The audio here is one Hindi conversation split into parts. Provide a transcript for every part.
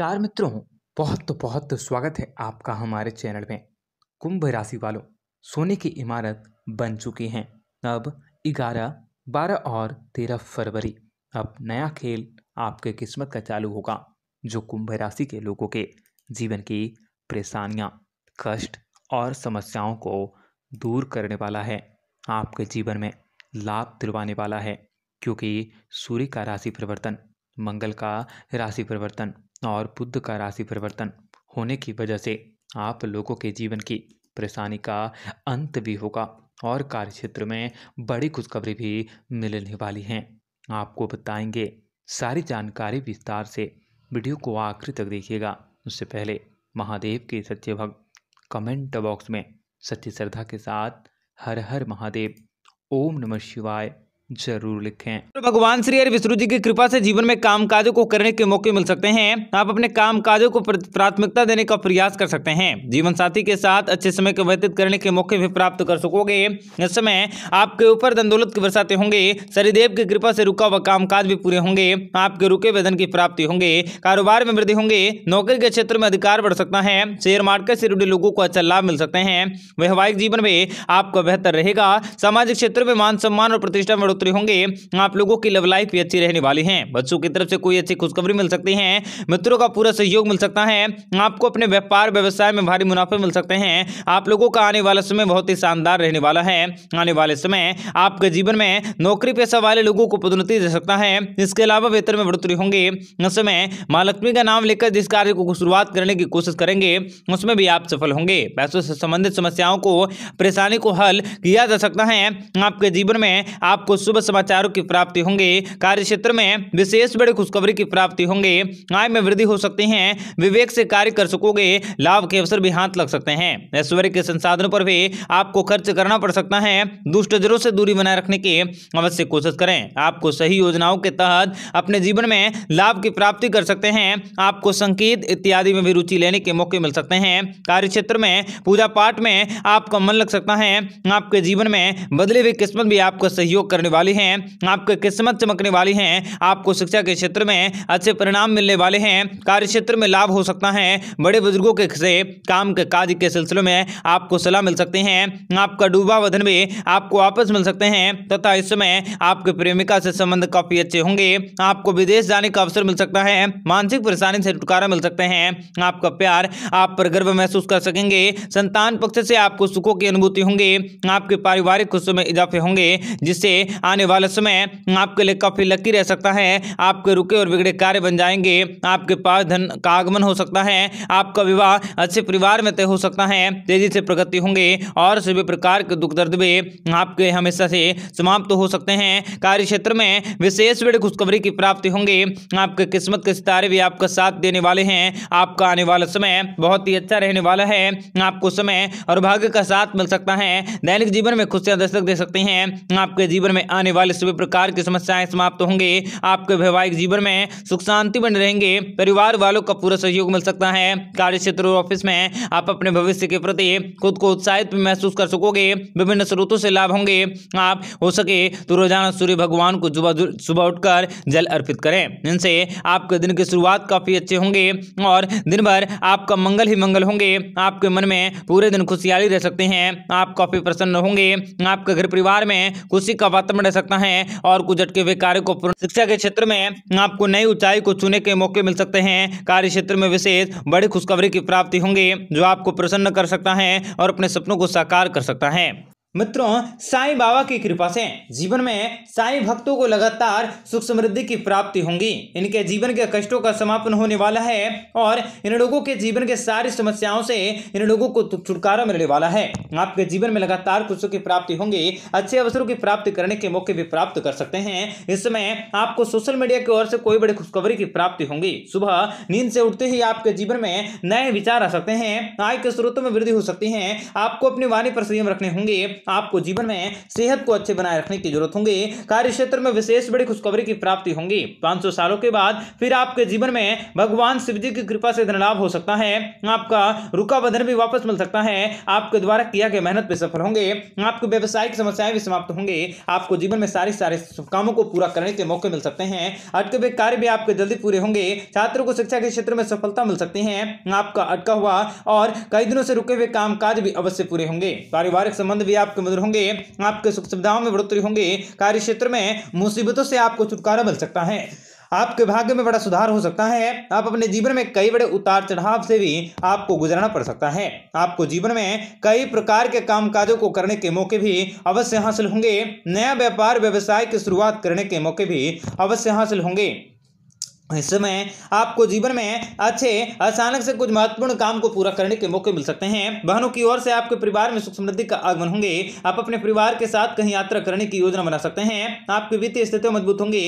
नमस्कार मित्रों बहुत तो बहुत तो स्वागत है आपका हमारे चैनल में कुंभ राशि वालों सोने की इमारत बन चुकी हैं अब ग्यारह बारह और तेरह फरवरी अब नया खेल आपके किस्मत का चालू होगा जो कुंभ राशि के लोगों के जीवन की परेशानियां, कष्ट और समस्याओं को दूर करने वाला है आपके जीवन में लाभ दिलवाने वाला है क्योंकि सूर्य का राशि परिवर्तन मंगल का राशि परिवर्तन और बुद्ध का राशि परिवर्तन होने की वजह से आप लोगों के जीवन की परेशानी का अंत भी होगा और कार्य क्षेत्र में बड़ी खुशखबरी भी मिलने वाली हैं आपको बताएंगे सारी जानकारी विस्तार से वीडियो को आखिरी तक देखिएगा उससे पहले महादेव के सच्चे भक्त कमेंट बॉक्स में सच्ची श्रद्धा के साथ हर हर महादेव ओम नमः शिवाय जरूर लिखें तो भगवान श्री हरि विष्णु जी की कृपा से जीवन में काम काजों को करने के मौके मिल सकते हैं आप अपने काम काजों को प्राथमिकता देने का प्रयास कर सकते हैं जीवन साथी के साथ अच्छे समय को व्यतीत करने के मौके भी प्राप्त कर सकोगे इस समय आपके ऊपर धन की बरसाते होंगे शनिदेव की कृपा से रुका हुआ काम काज भी पूरे होंगे आपके रुके वेतन की प्राप्ति होंगे कारोबार में वृद्धि होंगे नौकरी के क्षेत्र में अधिकार बढ़ सकता है शेयर मार्केट से जुड़े लोगों को अच्छा लाभ मिल सकते हैं वैवाहिक जीवन में आपका बेहतर रहेगा सामाजिक क्षेत्र में मान सम्मान और प्रतिष्ठा में पुत्री होंगे आप लोगों की लव लाइफ भी अच्छी रहने वाली है बच्चों की तरफ से कोई अच्छी खुशखबरी मिल सकती है मित्रों का पूरा सहयोग मिल सकता है आपको अपने व्यापार व्यवसाय में भारी मुनाफे मिल सकते हैं आप लोगों का आने वाला समय बहुत ही शानदार रहने वाला है आने वाले समय आपके जीवन में नौकरी पैसा वाले लोगों को पदोन्नति दे सकता है इसके अलावा वेतन में बढ़ोतरी होंगे इस समय लक्ष्मी का नाम लेकर जिस कार्य को शुरुआत करने की कोशिश करेंगे उसमें भी आप सफल होंगे पैसों से संबंधित समस्याओं को परेशानी को हल किया जा सकता है आपके जीवन में आपको शुभ समाचारों की प्राप्ति होंगे कार्य क्षेत्र में विशेष बड़ी खुशखबरी की प्राप्ति होंगे आय में वृद्धि हो सकती है विवेक से कार्य कर सकोगे लाभ के अवसर भी हाथ लग सकते हैं ऐश्वर्य के संसाधनों पर भी आपको खर्च करना पड़ सकता है दुष्टजरों से दूरी बनाए रखने की अवश्य कोशिश करें आपको सही योजनाओं के तहत अपने जीवन में लाभ की प्राप्ति कर सकते हैं आपको संकेत इत्यादि में भी रुचि लेने के मौके मिल सकते हैं कार्य क्षेत्र में पूजा पाठ में आपका मन लग सकता है आपके जीवन में बदले हुए किस्मत भी आपका सहयोग करने वाली है आपके किस्मत चमकने वाली है आपको शिक्षा के क्षेत्र में अच्छे परिणाम मिलने वाले हैं कार्य क्षेत्र में लाभ हो सकता है बड़े बुजुर्गों के से काम के काज के सिलसिले में आपको सलाह मिल सकती है आपका डूबा वधन भी आपको वापस मिल सकते हैं तथा इस समय आपके प्रेमिका से संबंध काफी अच्छे होंगे आपको विदेश जाने का अवसर मिल सकता है मानसिक परेशानी से छुटकारा मिल सकते हैं आपका प्यार आप पर गर्व महसूस कर सकेंगे संतान पक्ष से आपको सुखों की अनुभूति होंगे आपके पारिवारिक खुशों में इजाफे होंगे जिससे आने वाला समय आपके लिए काफ़ी लकी रह सकता है आपके रुके और बिगड़े कार्य बन जाएंगे आपके पास धन का आगमन हो सकता है आपका विवाह अच्छे परिवार में तय हो सकता है तेजी से प्रगति होंगे और सभी प्रकार के दुख दर्द भी आपके हमेशा से समाप्त तो हो सकते हैं कार्य क्षेत्र में विशेष बड़ी खुशखबरी की प्राप्ति होंगे आपके किस्मत के सितारे भी आपका साथ देने वाले हैं आपका आने वाला समय बहुत ही अच्छा रहने वाला है आपको समय और भाग्य का साथ मिल सकता है दैनिक जीवन में खुशियां दस्तक दे सकती हैं आपके जीवन में आने वाले सभी प्रकार की समस्याएं समाप्त होंगे आपके वैवाहिक जीवन में सुख शांति बने रहेंगे परिवार वालों का पूरा सहयोग मिल सकता है कार्य क्षेत्र और ऑफिस में आप अपने भविष्य के प्रति खुद को उत्साहित महसूस कर सकोगे विभिन्न स्रोतों से लाभ होंगे आप हो सके तो रोजाना सूर्य भगवान को सुबह उठकर जल अर्पित करें इनसे आपके दिन की शुरुआत काफी अच्छे होंगे और दिन भर आपका मंगल ही मंगल होंगे आपके मन में पूरे दिन खुशहाली रह सकते हैं आप काफी प्रसन्न होंगे आपके घर परिवार में खुशी का वातावरण में रह सकता है और कुछ अटके हुए कार्य को शिक्षा के क्षेत्र में आपको नई ऊंचाई को चुने के मौके मिल सकते हैं कार्य क्षेत्र में विशेष बड़ी खुशखबरी की प्राप्ति होंगी जो आपको प्रसन्न कर सकता है और अपने सपनों को साकार कर सकता है मित्रों साई बाबा की कृपा से जीवन में साई भक्तों को लगातार सुख समृद्धि की प्राप्ति होंगी इनके जीवन के कष्टों का समापन होने वाला है और इन लोगों के जीवन के सारी समस्याओं से इन लोगों को छुटकारा मिलने वाला है आपके जीवन में लगातार खुशियों की प्राप्ति होंगी अच्छे अवसरों की प्राप्ति करने के मौके भी प्राप्त कर सकते हैं इस समय आपको सोशल मीडिया की ओर से कोई बड़ी खुशखबरी की प्राप्ति होंगी सुबह नींद से उठते ही आपके जीवन में नए विचार आ सकते हैं आय के स्रोतों में वृद्धि हो सकती है आपको अपनी वाणी पर संयम रखने होंगे आपको जीवन में सेहत को अच्छे बनाए रखने की जरूरत होंगी कार्य क्षेत्र में विशेष बड़ी खुशखबरी की प्राप्ति होंगी 500 सालों के बाद फिर आपके जीवन में भगवान शिव जी की कृपा से धनलाभ हो सकता है आपका रुका बदन भी वापस मिल सकता है आपके द्वारा किया गया मेहनत भी सफल होंगे आपको व्यवसायिक समस्याएं भी समाप्त होंगे आपको जीवन में सारे सारे कामों को पूरा करने के मौके मिल सकते हैं अटके हुए कार्य भी आपके जल्दी पूरे होंगे छात्रों को शिक्षा के क्षेत्र में सफलता मिल सकती है आपका अटका हुआ और कई दिनों से रुके हुए कामकाज भी अवश्य पूरे होंगे पारिवारिक संबंध भी आप आपके मधुर होंगे आपके सुख सुविधाओं में बढ़ोतरी होंगे कार्य क्षेत्र में मुसीबतों से आपको छुटकारा मिल सकता है आपके भाग्य में बड़ा सुधार हो सकता है आप अपने जीवन में कई बड़े उतार चढ़ाव से भी आपको गुजरना पड़ सकता है आपको जीवन में कई प्रकार के काम काजों को करने के मौके भी अवश्य हासिल होंगे नया व्यापार व्यवसाय की शुरुआत करने के मौके भी अवश्य हासिल होंगे इस समय आपको जीवन में अच्छे अचानक से कुछ महत्वपूर्ण काम को पूरा करने के मौके मिल सकते हैं बहनों की ओर से आपके परिवार में सुख समृद्धि का आगमन होंगे आप अपने परिवार के साथ कहीं यात्रा करने की योजना बना सकते हैं आपकी वित्तीय स्थितियां मजबूत होंगी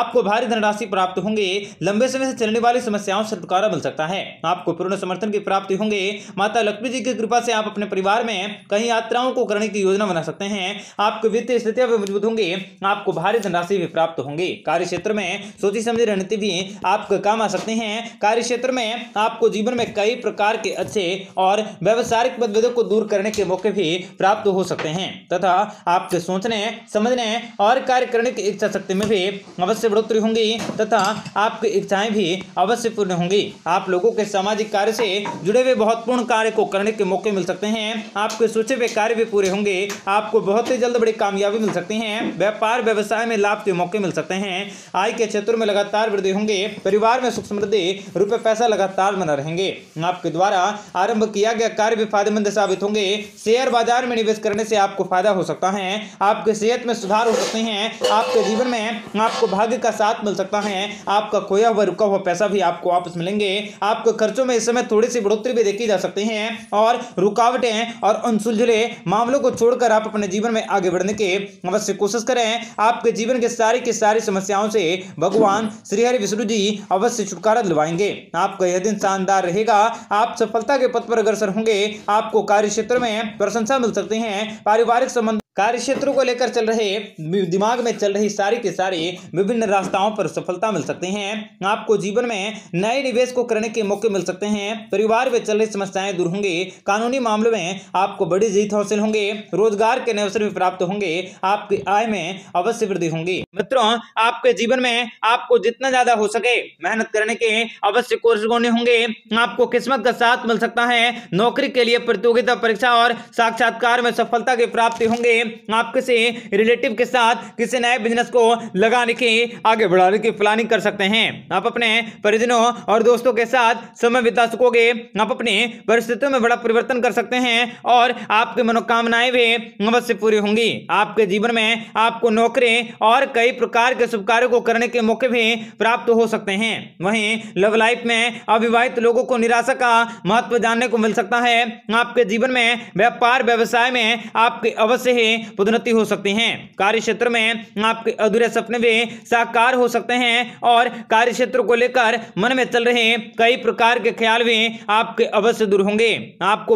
आपको भारी धनराशि प्राप्त होंगे लंबे समय से चलने वाली समस्याओं से छुटकारा मिल सकता है आपको पूर्ण समर्थन की प्राप्ति होंगे माता लक्ष्मी जी की कृपा से आप अपने परिवार में कहीं यात्राओं को करने की योजना बना सकते हैं आपकी वित्तीय स्थितियां भी मजबूत होंगी आपको भारी धनराशि भी प्राप्त होंगी कार्य क्षेत्र में सोची समझी रणनीति भी आप काम आ सकते हैं कार्य क्षेत्र में आपको जीवन में कई प्रकार के अच्छे और व्यवसायिक मतभेदों को दूर करने के मौके भी प्राप्त हो सकते हैं तथा आपके सोचने समझने और कार्य करने की इच्छा शक्ति में भी अवश्य बढ़ोतरी होंगी तथा आपकी इच्छाएं भी अवश्य पूर्ण होंगी आप लोगों के सामाजिक कार्य से जुड़े हुए बहुत पूर्ण कार्य को करने के मौके मिल सकते हैं आपके सोचे हुए कार्य भी पूरे होंगे आपको बहुत ही जल्द बड़ी कामयाबी मिल सकती है व्यापार व्यवसाय में लाभ के मौके मिल सकते हैं आय के क्षेत्र में लगातार वृद्धि होंगे परिवार में सुख समृद्धि रुपये पैसा लगातार बना रहेंगे आपके द्वारा आरंभ किया गया कार्य भी फायदेमंद साबित होंगे शेयर बाजार में निवेश करने से आपको फायदा हो सकता है आपके सेहत में सुधार हो सकते हैं आपके जीवन में आपको भाग्य का साथ मिल सकता है आपका खोया हुआ रुका हुआ पैसा भी आपको वापस मिलेंगे आपके खर्चों में इस समय थोड़ी सी बढ़ोतरी भी देखी जा सकती है और रुकावटें और अनसुलझले मामलों को छोड़कर आप अपने जीवन में आगे बढ़ने के अवश्य कोशिश करें आपके जीवन के सारी की सारी समस्याओं से भगवान श्रीहरि विष्णु जी अवश्य छुटकारा दिलवाएंगे आपका यह दिन शानदार रहेगा आप सफलता के पथ पर अग्रसर होंगे आपको कार्य क्षेत्र में प्रशंसा मिल सकती है पारिवारिक संबंध कार्य क्षेत्रों को लेकर चल रहे दिमाग में चल रही सारी के सारी विभिन्न रास्ताओं पर सफलता मिल सकती हैं आपको जीवन में नए निवेश को करने के मौके मिल सकते हैं परिवार में चल रही समस्याएं दूर होंगे कानूनी मामलों में आपको बड़ी जीत हासिल होंगे रोजगार के नए अवसर भी प्राप्त होंगे आपकी आय में अवश्य वृद्धि होंगी मित्रों आपके जीवन में आपको जितना ज्यादा हो सके मेहनत करने के अवश्य कोर्स होने होंगे आपको किस्मत का साथ मिल सकता है नौकरी के लिए प्रतियोगिता परीक्षा और साक्षात्कार में सफलता की प्राप्ति होंगे आपके से रिलेटिव के साथ किसी नए बिजनेस को लगाने की आगे बढ़ाने की प्लानिंग कर सकते हैं आप अपने परिजनों और दोस्तों के साथ समय बिता सकोगे आप अपनी परिस्थितियों में बड़ा परिवर्तन कर सकते हैं और आपकी मनोकामनाएं भी अवश्य पूरी होंगी आपके जीवन में आपको नौकरी और कई प्रकार के शुभ कार्यों को करने के मौके भी प्राप्त हो सकते हैं वहीं लव लाइफ में अविवाहित लोगों को निराशा का महत्व जानने को मिल सकता है आपके जीवन में व्यापार व्यवसाय में आपके अवश्य ही पदोन्नति हो सकती है कार्य क्षेत्र में आपके अधूरे सपने भी साकार हो सकते हैं और कार्य क्षेत्र को लेकर मन में चल रहे कई प्रकार के ख्याल भी आपके अवश्य दूर होंगे आपको